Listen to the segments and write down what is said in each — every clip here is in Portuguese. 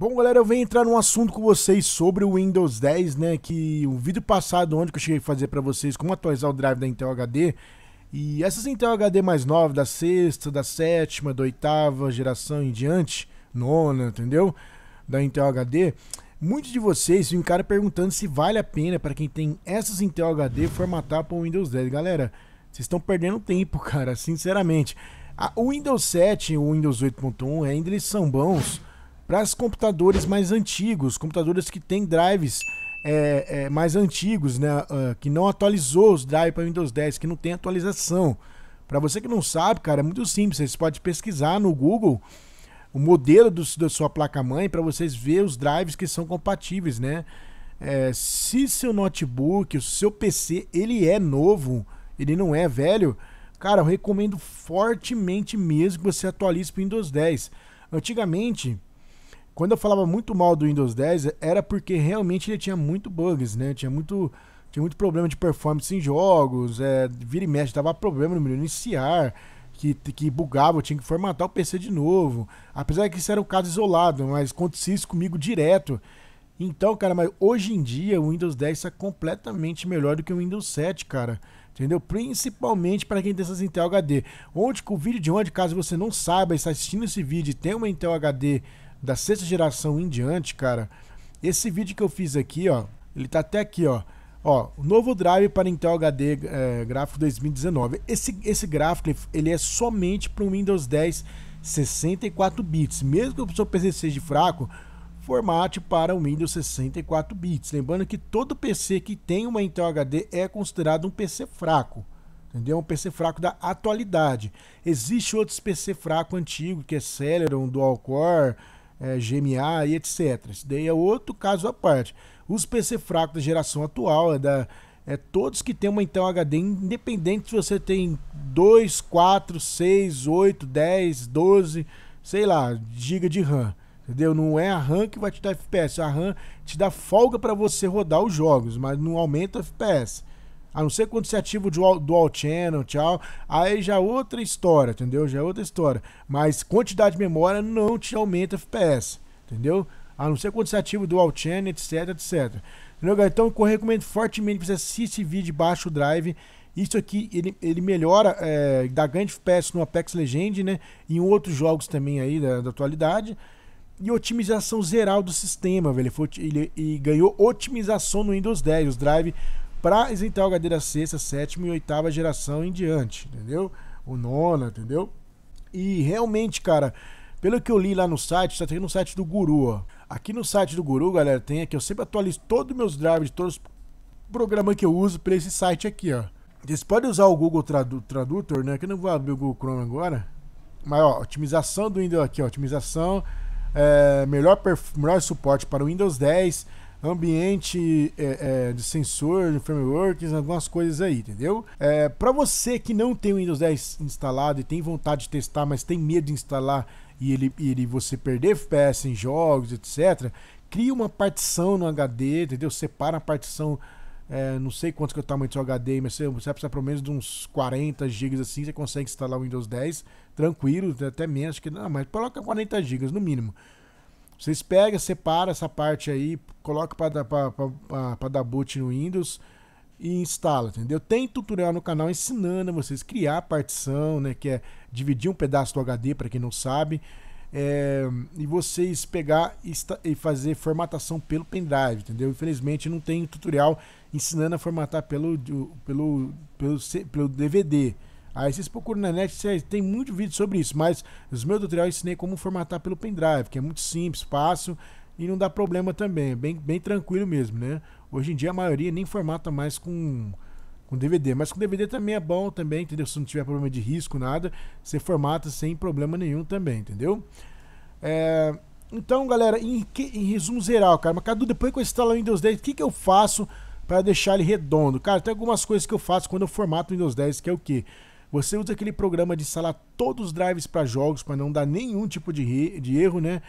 Bom, galera, eu venho entrar num assunto com vocês sobre o Windows 10, né? Que o um vídeo passado, onde que eu cheguei a fazer para vocês como atualizar o drive da Intel HD. E essas Intel HD mais novas, da sexta, da sétima, da oitava geração em diante, nona, entendeu? Da Intel HD. Muitos de vocês ficaram perguntando se vale a pena para quem tem essas Intel HD formatar para o Windows 10. Galera, vocês estão perdendo tempo, cara, sinceramente. o Windows 7 e o Windows 8.1 ainda eles são bons para os computadores mais antigos, computadores que têm drives é, é, mais antigos, né? Uh, que não atualizou os drives para Windows 10, que não tem atualização. Para você que não sabe, cara, é muito simples. Você pode pesquisar no Google o modelo do, da sua placa-mãe para vocês ver os drives que são compatíveis, né? É, se seu notebook, o seu PC, ele é novo, ele não é velho, cara, eu recomendo fortemente mesmo que você atualize para Windows 10. Antigamente, quando eu falava muito mal do Windows 10, era porque realmente ele tinha muito bugs, né? Tinha muito, tinha muito problema de performance em jogos, é, vira e mexe, dava problema no iniciar, que, que bugava, eu tinha que formatar o PC de novo. Apesar que isso era um caso isolado, mas acontecia isso comigo direto. Então, cara, mas hoje em dia o Windows 10 está é completamente melhor do que o Windows 7, cara. Entendeu? Principalmente para quem tem essas Intel HD. Onde, o vídeo de onde, caso você não saiba, está assistindo esse vídeo e tem uma Intel HD da sexta geração em diante, cara, esse vídeo que eu fiz aqui, ó, ele tá até aqui, ó. Ó, novo drive para Intel HD é, gráfico 2019. Esse, esse gráfico ele é somente para o Windows 10 64 bits. Mesmo que o seu PC seja fraco, formate para o Windows 64 bits. Lembrando que todo PC que tem uma Intel HD é considerado um PC fraco. Entendeu? Um PC fraco da atualidade. Existe outros PC fraco antigo, que é Celeron, Dual Core, é, GMA e etc. Isso daí é outro caso à parte. Os PC fracos da geração atual, é da, é todos que tem uma Intel HD, independente se você tem 2, 4, 6, 8, 10, 12, sei lá, giga de RAM. Entendeu? Não é a RAM que vai te dar FPS, a RAM te dá folga para você rodar os jogos, mas não aumenta o FPS. A não ser quando você ativa o dual, dual channel, tchau. Aí já é outra história, entendeu? Já é outra história. Mas quantidade de memória não te aumenta FPS, entendeu? A não ser quando você ativa o dual channel, etc, etc. Entendeu, então eu recomendo fortemente que você assista esse vídeo baixo o drive. Isso aqui ele, ele melhora, é, dá grande FPS no Apex Legend, né? E em outros jogos também aí da, da atualidade e otimização geral do sistema, velho. Ele, foi, ele, ele, ganhou otimização no Windows 10. Os drive para isentar o HD da sexta, sétima e oitava geração em diante, entendeu? O nona, entendeu? E realmente, cara, pelo que eu li lá no site, está tem no site do Guru, ó. Aqui no site do Guru, galera, tem aqui, eu sempre atualizo todos os meus drives, todos os programas que eu uso para esse site aqui, ó. Vocês podem usar o Google Tradu Tradutor, né? Que eu não vou abrir o Google Chrome agora. Mas, ó, otimização do Windows aqui, ó, otimização, é, melhor, melhor suporte para o Windows 10, ambiente é, é, de sensor, de frameworks, algumas coisas aí, entendeu? É, para você que não tem o Windows 10 instalado e tem vontade de testar, mas tem medo de instalar e ele, ele você perder FPS em jogos, etc., cria uma partição no HD, entendeu? Separa a partição. É, não sei quanto que é o tamanho do seu HD, mas você, você precisa pelo menos de uns 40 GB assim, você consegue instalar o Windows 10 tranquilo, até menos, que não, mas coloca 40 GB no mínimo. Vocês pegam, separam essa parte aí, coloca para dar boot no Windows e instala, entendeu? Tem tutorial no canal ensinando a vocês criar partição, né, que é dividir um pedaço do HD para quem não sabe, é, e vocês pegar e, e, fazer formatação pelo pendrive, entendeu? Infelizmente não tem tutorial ensinando a formatar pelo pelo pelo, pelo DVD. Aí vocês procuram na net, tem muito vídeo sobre isso, mas os meus tutoriais eu ensinei como formatar pelo pendrive, que é muito simples, fácil e não dá problema também, é bem, bem tranquilo mesmo, né? Hoje em dia a maioria nem formata mais com, com DVD, mas com DVD também é bom também, entendeu? Se não tiver problema de risco, nada, você formata sem problema nenhum também, entendeu? É, então, galera, em, em, resumo geral, cara, mas Cadu, depois que eu instalo o Windows 10, o que, que eu faço para deixar ele redondo? Cara, tem algumas coisas que eu faço quando eu formato o Windows 10, que é o que? Você usa aquele programa de instalar todos os drives para jogos, para não dar nenhum tipo de, de erro, né?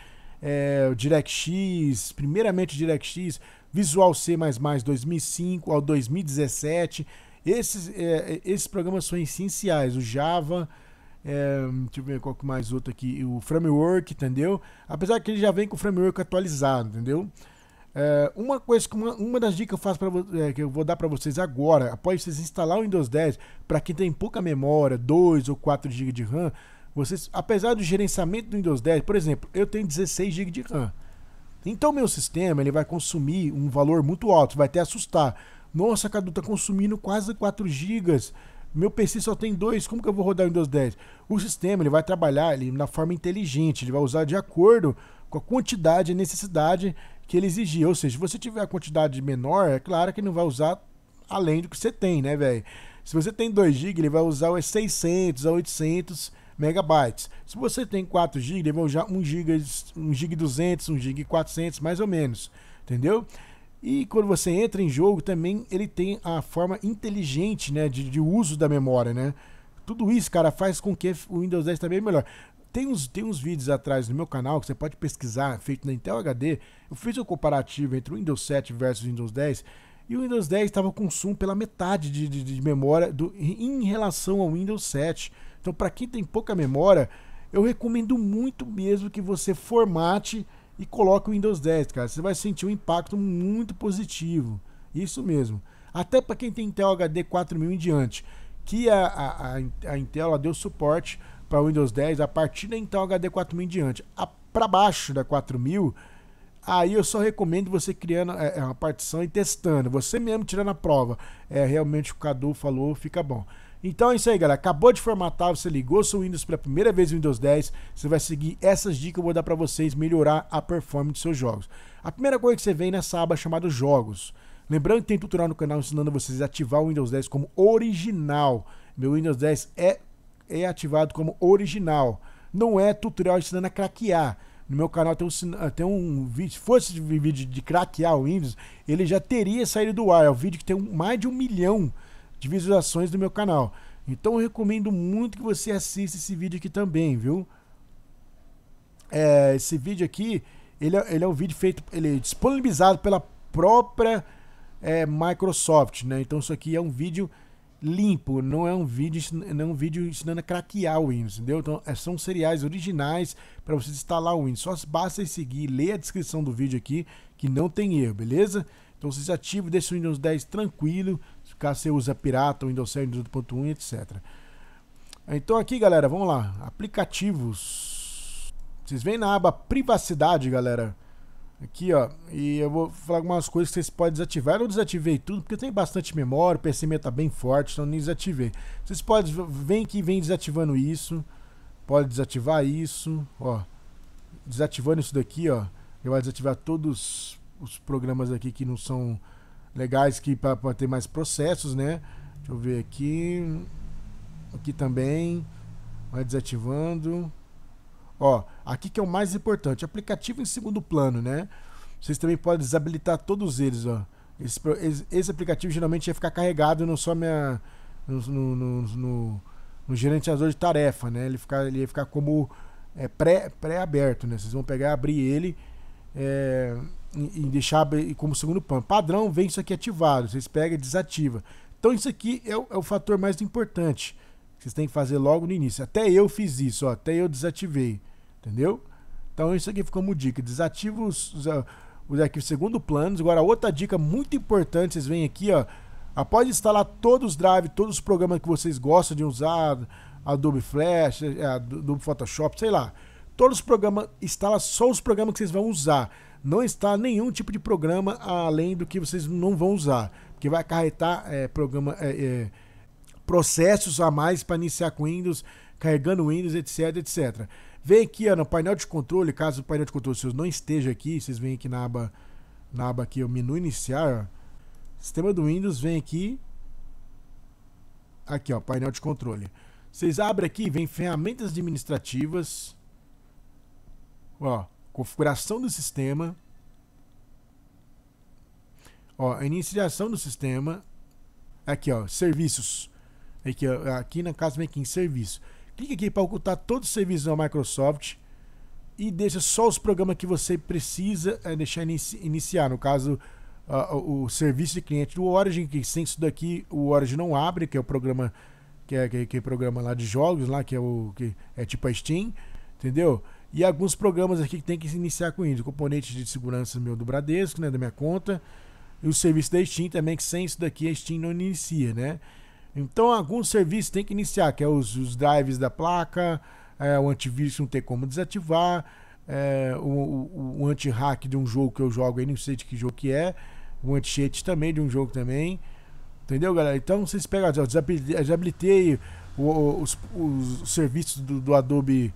É, DirectX, primeiramente DirectX, Visual C++ 2005 ao 2017. Esses, é, esses programas são essenciais, o Java, é, deixa eu ver qual que mais outro aqui, o Framework, entendeu? Apesar que ele já vem com o Framework atualizado, entendeu? É, uma coisa, uma, uma das dicas que eu faço para é, que eu vou dar para vocês agora, após vocês instalar o Windows 10, para quem tem pouca memória, 2 ou 4 GB de RAM, vocês, apesar do gerenciamento do Windows 10, por exemplo, eu tenho 16 GB de RAM. Então meu sistema ele vai consumir um valor muito alto, vai até assustar. Nossa, Cadu, tá consumindo quase 4 GB. Meu PC só tem dois, como que eu vou rodar o Windows 10? O sistema ele vai trabalhar ele, na forma inteligente, ele vai usar de acordo com a quantidade e necessidade que ele exigia. Ou seja, se você tiver a quantidade menor, é claro que não vai usar além do que você tem, né, velho? Se você tem 2 GB, ele vai usar os 600 a 800 megabytes. Se você tem 4 GB, ele vai usar 1 GB, 1 GB 200, 1 GB 400, mais ou menos, entendeu? E quando você entra em jogo, também ele tem a forma inteligente, né, de, de uso da memória, né? Tudo isso, cara, faz com que o Windows 10 também é melhor. Tem uns, tem uns vídeos atrás no meu canal que você pode pesquisar, feito na Intel HD. Eu fiz o um comparativo entre o Windows 7 versus o Windows 10. E o Windows 10 estava com consumo pela metade de, de, de memória do, em relação ao Windows 7. Então, para quem tem pouca memória, eu recomendo muito mesmo que você formate e coloque o Windows 10, cara. Você vai sentir um impacto muito positivo. Isso mesmo. Até para quem tem Intel HD 4000 em diante, que a, a, a Intel deu suporte para Windows 10 a partir da então HD 4000 em diante. Para baixo da 4000, aí eu só recomendo você criando é, é, uma partição e testando, você mesmo tirando a prova. É realmente o Cadu falou, fica bom. Então é isso aí, galera. Acabou de formatar, você ligou seu Windows pela primeira vez Windows 10, você vai seguir essas dicas que eu vou dar para vocês melhorar a performance dos seus jogos. A primeira coisa que você vem nessa aba é chamada Jogos. Lembrando que tem tutorial no canal ensinando vocês a ativar o Windows 10 como original. Meu Windows 10 é é ativado como original. Não é tutorial ensinando a craquear. No meu canal tem um, ah, tem um vídeo. Se fosse vídeo de craquear o Windows, ele já teria saído do ar. É um vídeo que tem mais de um milhão de visualizações no meu canal. Então eu recomendo muito que você assista esse vídeo aqui também, viu? É, esse vídeo aqui, ele é, ele é um vídeo feito, ele é disponibilizado pela própria é, Microsoft, né? Então isso aqui é um vídeo limpo, não é um vídeo, não é um vídeo ensinando a craquear o Windows, entendeu? Então, é, são seriais originais para você instalar o Windows. Só basta seguir, ler a descrição do vídeo aqui, que não tem erro, beleza? Então, vocês ativam, deixa o Windows 10 tranquilo, caso você usa pirata, Windows 7, Windows 8.1, etc. Então, aqui, galera, vamos lá, aplicativos. Vocês vêm na aba privacidade, galera. Aqui, ó, e eu vou falar algumas coisas que vocês podem desativar. Eu desativei tudo porque tem bastante memória, o PC está bem forte, então nem desativei. Vocês podem, vem que vem desativando isso, pode desativar isso, ó. Desativando isso daqui, ó, eu vou desativar todos os programas aqui que não são legais que para ter mais processos, né? Deixa eu ver aqui. Aqui também. Vai desativando. Ó, aqui que é o mais importante, aplicativo em segundo plano, né? Vocês também podem desabilitar todos eles, ó. Esse, esse aplicativo geralmente ia ficar carregado no só minha no, no, no, no, no gerenciador de tarefa, né? Ele, ficar, ele ia ficar como é, pré, pré-aberto, né? Vocês vão pegar, abrir ele é, e, e, deixar como segundo plano. Padrão vem isso aqui ativado, vocês pegam e desativa. Então isso aqui é o, é o fator mais importante. Vocês têm que fazer logo no início. Até eu fiz isso, ó, até eu desativei, entendeu? Então isso aqui ficou como dica. Desativa os, os, ah, os arquivos segundo planos. Agora outra dica muito importante, vocês vêm aqui, ó. Após instalar todos os drives, todos os programas que vocês gostam de usar, Adobe Flash, eh, Adobe Photoshop, sei lá. Todos os programas, instala só os programas que vocês vão usar. Não instala nenhum tipo de programa além do que vocês não vão usar. Porque vai acarretar é, programa... É, é, processos a mais para iniciar com Windows, carregando Windows, etc, etc. Vem aqui ó, no painel de controle, caso o painel de controle seu não esteja aqui, vocês vêm aqui na aba, na aba aqui, o menu iniciar, ó. sistema do Windows, vem aqui, aqui ó, painel de controle. Vocês abrem aqui, vem ferramentas administrativas, ó, configuração do sistema, ó, iniciação do sistema, aqui ó, serviços aqui, aqui na casa vem aqui em serviço. Clique aqui para ocultar todos os serviços da Microsoft e deixa só os programas que você precisa eh, deixar inici iniciar. No caso, uh, o, o serviço de cliente do Origin, que sem isso daqui o Origin não abre, que é o programa que é, que que é programa lá de jogos, lá que é o que é tipo a Steam, entendeu? E alguns programas aqui que tem que iniciar com isso. Componente de segurança meu do Bradesco, né, da minha conta. E o serviço da Steam também, que sem isso daqui a Steam não inicia, né? Então, alguns serviços tem que iniciar, que é os, os drives da placa, é, o antivírus não tem como desativar, é, o, o, o anti-hack de um jogo que eu jogo aí, não sei de que jogo que é, o anti-cheat também de um jogo também. Entendeu, galera? Então vocês pegam, eu desabilitei os, os, os serviços do, do Adobe,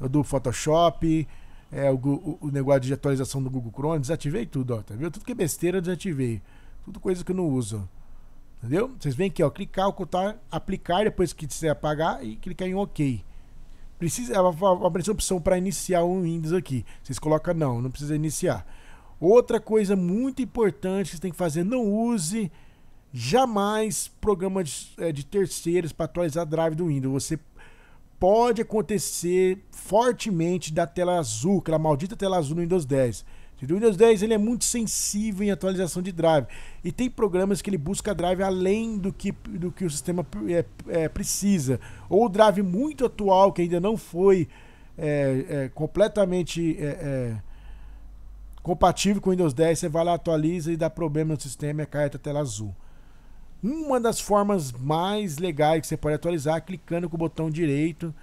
do Photoshop, é, o, o, negócio de atualização do Google Chrome, desativei tudo, ó, tá vendo? Tudo que é besteira desativei. Tudo coisa que eu não uso. Entendeu? Vocês vêm aqui, ó, clicar, ocultar, aplicar, depois que quiser apagar e clicar em OK. Precisa aparecer é a opção para iniciar o Windows aqui. Vocês colocam não, não precisa iniciar. Outra coisa muito importante que você tem que fazer, não use jamais programas de, é, de terceiros para atualizar a drive do Windows. Você pode acontecer fortemente da tela azul, aquela maldita tela azul no Windows 10. O Windows 10 ele é muito sensível em atualização de drive e tem programas que ele busca drive além do que, do que o sistema é, é, precisa ou drive muito atual que ainda não foi é, é completamente é, é, compatível com o Windows 10 você vai lá atualiza e dá problema no sistema e cai a tela azul. Uma das formas mais legais que você pode atualizar é clicando com o botão direito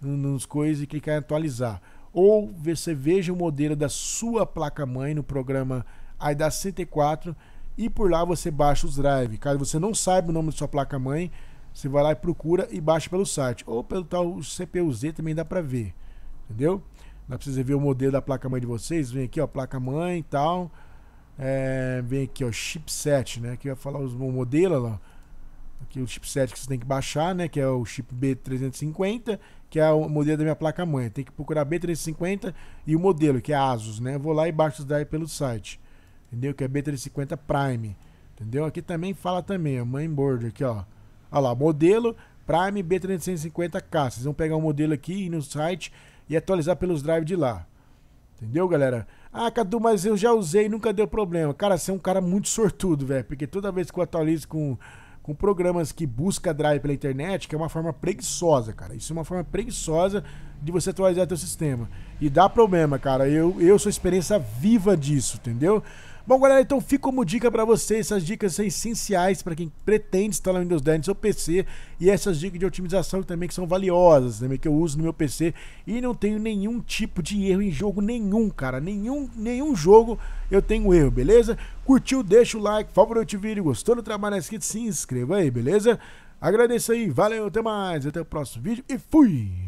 nos coisas e clicar em atualizar ou você veja o modelo da sua placa-mãe no programa AIDA 64 e por lá você baixa os drive. Caso você não saiba o nome da sua placa-mãe, você vai lá e procura e baixa pelo site. Ou pelo tal CPU-Z também dá para ver, entendeu? Não precisa ver o modelo da placa-mãe de vocês, vem aqui ó, placa-mãe e tal, é, vem aqui ó, chipset, né? que vai falar os, o modelo, lá aqui o chipset que você tem que baixar, né? Que é o chip B350 que é o modelo da minha placa-mãe. Tem que procurar B350 e o modelo, que é ASUS, né? vou lá e baixo daí pelo site, entendeu? Que é B350 Prime, entendeu? Aqui também fala também, a mãe board aqui, ó. Olha lá, modelo Prime B350K. Vocês vão pegar o um modelo aqui ir no site e atualizar pelos drives de lá. Entendeu, galera? Ah, Cadu, mas eu já usei e nunca deu problema. Cara, você é um cara muito sortudo, velho. Porque toda vez que eu atualizo com com programas que busca drive pela internet, que é uma forma preguiçosa, cara. Isso é uma forma preguiçosa de você atualizar teu sistema. E dá problema, cara. Eu, eu sou experiência viva disso, entendeu? Bom, galera, então fica como dica para vocês. Essas dicas são essenciais para quem pretende instalar Windows 10 no seu PC. E essas dicas de otimização também que são valiosas, também né, que eu uso no meu PC. E não tenho nenhum tipo de erro em jogo nenhum, cara. Nenhum, nenhum jogo eu tenho erro, beleza? Curtiu, deixa o like, favorito o vídeo. Gostou do trabalho inscrito, se inscreva aí, beleza? Agradeço aí, valeu, até mais, até o próximo vídeo e fui!